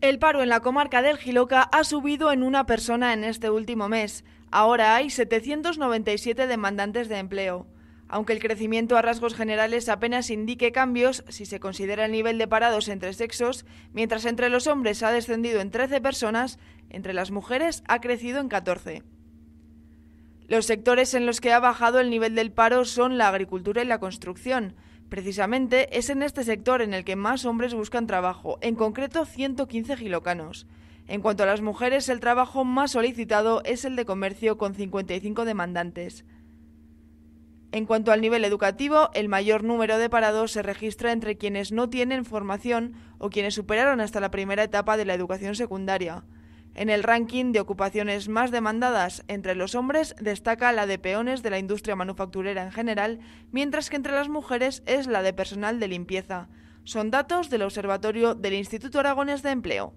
El paro en la comarca del Giloca ha subido en una persona en este último mes. Ahora hay 797 demandantes de empleo. Aunque el crecimiento a rasgos generales apenas indique cambios si se considera el nivel de parados entre sexos, mientras entre los hombres ha descendido en 13 personas, entre las mujeres ha crecido en 14. Los sectores en los que ha bajado el nivel del paro son la agricultura y la construcción. Precisamente es en este sector en el que más hombres buscan trabajo, en concreto 115 gilocanos. En cuanto a las mujeres, el trabajo más solicitado es el de comercio con 55 demandantes. En cuanto al nivel educativo, el mayor número de parados se registra entre quienes no tienen formación o quienes superaron hasta la primera etapa de la educación secundaria. En el ranking de ocupaciones más demandadas entre los hombres destaca la de peones de la industria manufacturera en general, mientras que entre las mujeres es la de personal de limpieza. Son datos del Observatorio del Instituto Aragones de Empleo.